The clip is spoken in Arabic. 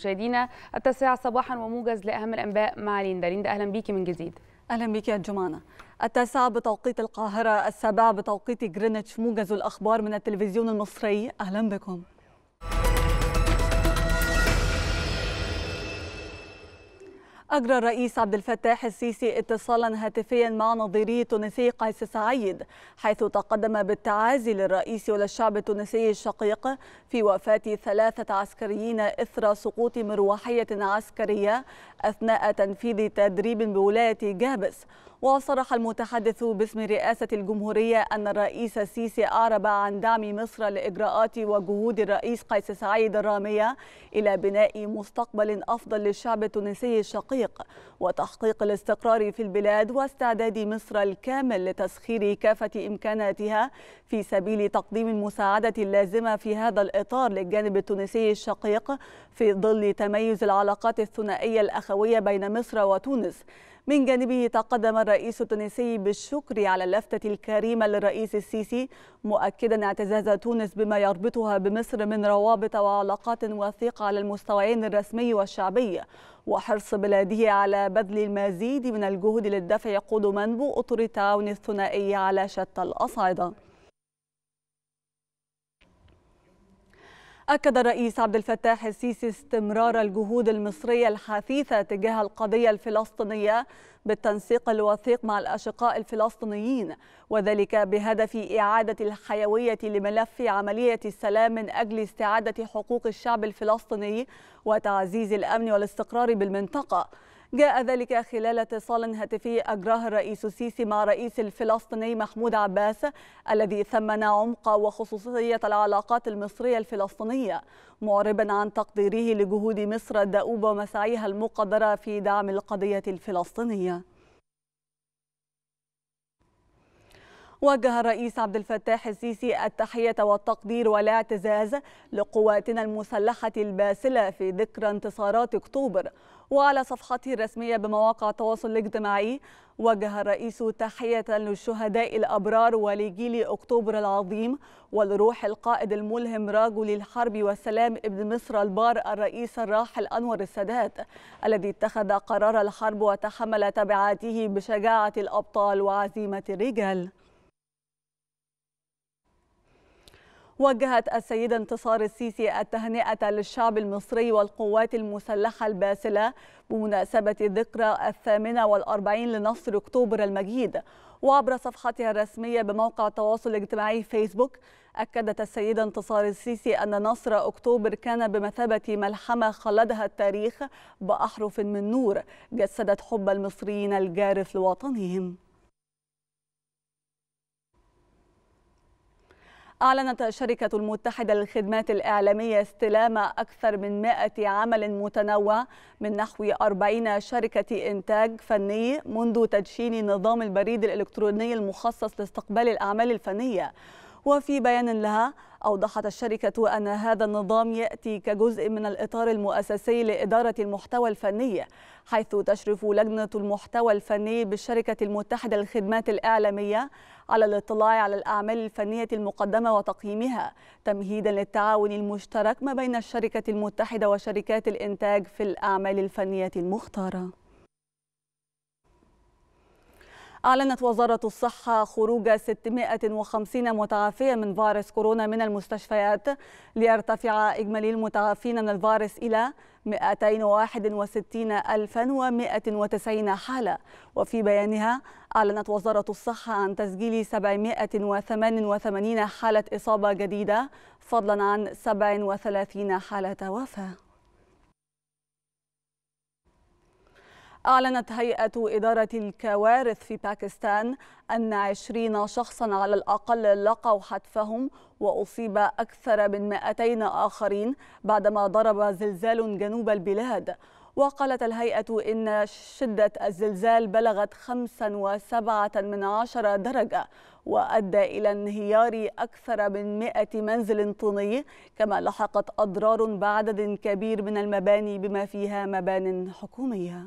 مشاهدينا التاسعة صباحا وموجز لأهم الأنباء مع ليندا ليندا أهلا بيكي من جديد أهلا بك يا جمانة التاسعة بتوقيت القاهرة السابعة بتوقيت جرينتش موجز الأخبار من التلفزيون المصري أهلا بكم أجرى الرئيس عبد الفتاح السيسي اتصالا هاتفيا مع نظيره التونسي قيس سعيد حيث تقدم بالتعازي للرئيس وللشعب التونسي الشقيق في وفاة ثلاثة عسكريين إثر سقوط مروحية عسكرية أثناء تنفيذ تدريب بولاية جابس وصرح المتحدث باسم رئاسة الجمهورية أن الرئيس السيسي أعرب عن دعم مصر لإجراءات وجهود الرئيس قيس سعيد الرامية إلى بناء مستقبل أفضل للشعب التونسي الشقيق التنسيق وتحقيق الاستقرار في البلاد واستعداد مصر الكامل لتسخير كافة إمكاناتها في سبيل تقديم المساعدة اللازمة في هذا الإطار للجانب التونسي الشقيق في ظل تميز العلاقات الثنائية الأخوية بين مصر وتونس من جانبه تقدم الرئيس التونسي بالشكر على اللفتة الكريمة للرئيس السيسي مؤكدا اعتزاز تونس بما يربطها بمصر من روابط وعلاقات وثيقة على المستويين الرسمي والشعبي وحرص بلاده على بذل المزيد من الجهد للدفع قدما بأطر التعاون الثنائي على شتى الأصعدة أكد الرئيس عبد الفتاح السيسي استمرار الجهود المصرية الحثيثة تجاه القضية الفلسطينية بالتنسيق الوثيق مع الأشقاء الفلسطينيين وذلك بهدف إعادة الحيوية لملف عملية السلام من أجل استعادة حقوق الشعب الفلسطيني وتعزيز الأمن والاستقرار بالمنطقة جاء ذلك خلال اتصال هاتفي أجراه الرئيس السيسي مع رئيس الفلسطيني محمود عباس الذي ثمن عمق وخصوصية العلاقات المصرية الفلسطينية معربا عن تقديره لجهود مصر الدؤوبة ومساعيها المقدرة في دعم القضية الفلسطينية وجه الرئيس عبد الفتاح السيسي التحية والتقدير والاعتزاز لقواتنا المسلحة الباسلة في ذكرى انتصارات أكتوبر وعلى صفحته الرسمية بمواقع التواصل الاجتماعي وجه الرئيس تحية للشهداء الأبرار ولجيل أكتوبر العظيم ولروح القائد الملهم رجل الحرب والسلام ابن مصر البار الرئيس الراحل أنور السادات الذي اتخذ قرار الحرب وتحمل تبعاته بشجاعة الأبطال وعزيمة الرجال وجهت السيدة انتصار السيسي التهنئة للشعب المصري والقوات المسلحة الباسلة بمناسبة الذكرى الثامنة والأربعين لنصر أكتوبر المجيد وعبر صفحتها الرسمية بموقع التواصل الاجتماعي فيسبوك أكدت السيدة انتصار السيسي أن نصر أكتوبر كان بمثابة ملحمة خلدها التاريخ بأحرف من نور جسدت حب المصريين الجارف لوطنهم أعلنت الشركة المتحدة للخدمات الإعلامية استلام أكثر من 100 عمل متنوع من نحو 40 شركة إنتاج فني منذ تدشين نظام البريد الإلكتروني المخصص لاستقبال الأعمال الفنية وفي بيان لها أوضحت الشركة أن هذا النظام يأتي كجزء من الإطار المؤسسي لإدارة المحتوى الفني حيث تشرف لجنة المحتوى الفني بالشركة المتحدة للخدمات الإعلامية على الاطلاع على الأعمال الفنية المقدمة وتقييمها تمهيدا للتعاون المشترك ما بين الشركة المتحدة وشركات الإنتاج في الأعمال الفنية المختارة أعلنت وزارة الصحة خروج 650 متعافية من فيروس كورونا من المستشفيات ليرتفع إجمالي المتعافين من الفيروس إلى 261190 حالة وفي بيانها أعلنت وزارة الصحة عن تسجيل 788 حالة إصابة جديدة فضلا عن 37 حالة وفاة أعلنت هيئة إدارة الكوارث في باكستان أن 20 شخصا على الأقل لقوا حتفهم وأصيب أكثر من 200 آخرين بعدما ضرب زلزال جنوب البلاد وقالت الهيئة إن شدة الزلزال بلغت 5.7 من عشرة درجة وأدى إلى انهيار أكثر من 100 منزل طيني كما لحقت أضرار بعدد كبير من المباني بما فيها مبان حكومية